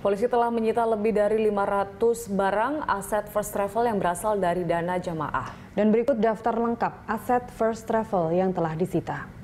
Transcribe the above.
Polisi telah menyita lebih dari 500 barang aset First Travel yang berasal dari dana jamaah. Dan berikut daftar lengkap aset First Travel yang telah disita.